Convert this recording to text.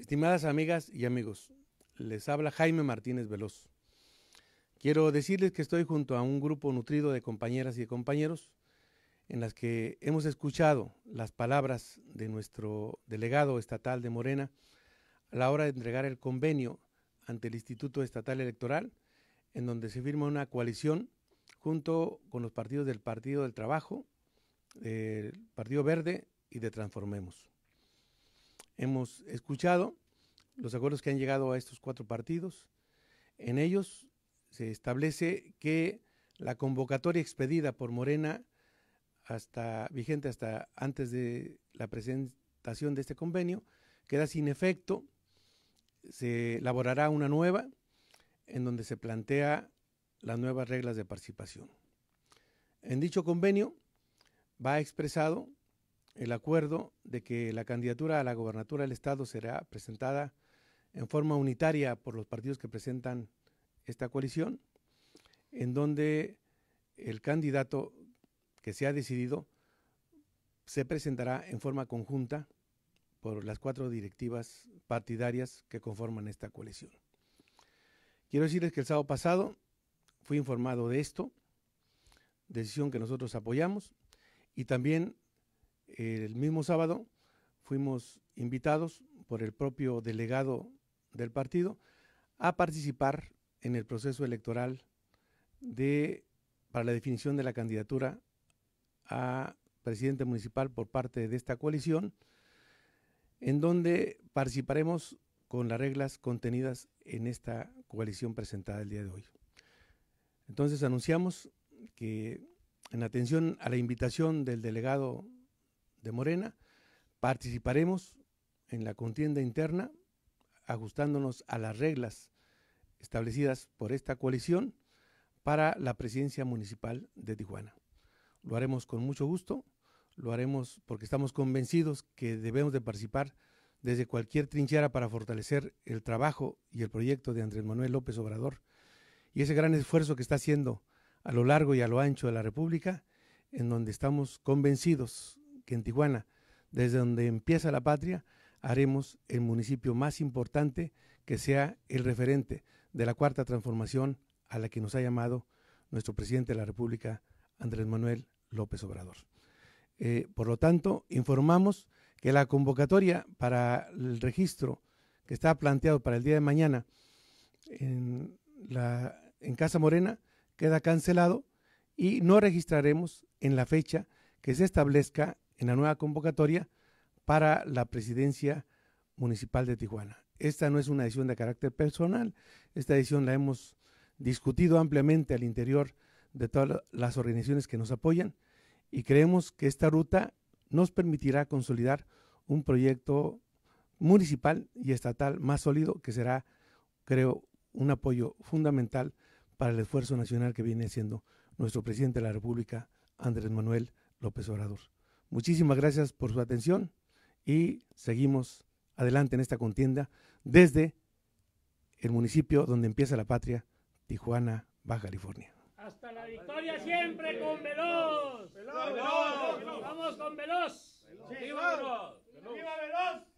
Estimadas amigas y amigos, les habla Jaime Martínez Veloz. Quiero decirles que estoy junto a un grupo nutrido de compañeras y compañeros en las que hemos escuchado las palabras de nuestro delegado estatal de Morena a la hora de entregar el convenio ante el Instituto Estatal Electoral, en donde se firma una coalición junto con los partidos del Partido del Trabajo, del Partido Verde y de Transformemos hemos escuchado, los acuerdos que han llegado a estos cuatro partidos. En ellos se establece que la convocatoria expedida por Morena hasta vigente hasta antes de la presentación de este convenio queda sin efecto. Se elaborará una nueva en donde se plantea las nuevas reglas de participación. En dicho convenio va expresado el acuerdo de que la candidatura a la gobernatura del Estado será presentada en forma unitaria por los partidos que presentan esta coalición, en donde el candidato que se ha decidido se presentará en forma conjunta por las cuatro directivas partidarias que conforman esta coalición. Quiero decirles que el sábado pasado fui informado de esto, decisión que nosotros apoyamos, y también el mismo sábado fuimos invitados por el propio delegado del partido a participar en el proceso electoral de, para la definición de la candidatura a presidente municipal por parte de esta coalición, en donde participaremos con las reglas contenidas en esta coalición presentada el día de hoy. Entonces anunciamos que en atención a la invitación del delegado de Morena, participaremos en la contienda interna ajustándonos a las reglas establecidas por esta coalición para la presidencia municipal de Tijuana. Lo haremos con mucho gusto, lo haremos porque estamos convencidos que debemos de participar desde cualquier trinchera para fortalecer el trabajo y el proyecto de Andrés Manuel López Obrador y ese gran esfuerzo que está haciendo a lo largo y a lo ancho de la República, en donde estamos convencidos que en Tijuana, desde donde empieza la patria, haremos el municipio más importante que sea el referente de la cuarta transformación a la que nos ha llamado nuestro presidente de la República, Andrés Manuel López Obrador. Eh, por lo tanto, informamos que la convocatoria para el registro que está planteado para el día de mañana en Casa Morena queda cancelado y no registraremos en la fecha que se establezca en la nueva convocatoria para la presidencia municipal de Tijuana. Esta no es una decisión de carácter personal, esta decisión la hemos discutido ampliamente al interior de todas las organizaciones que nos apoyan y creemos que esta ruta nos permitirá consolidar un proyecto municipal y estatal más sólido que será, creo, un apoyo fundamental para el esfuerzo nacional que viene haciendo nuestro presidente de la República, Andrés Manuel López Obrador. Muchísimas gracias por su atención y seguimos adelante en esta contienda desde el municipio donde empieza la patria, Tijuana, Baja California. Hasta la victoria siempre con Veloz. Veloz. Veloz. Vamos con Veloz. ¡Viva Veloz!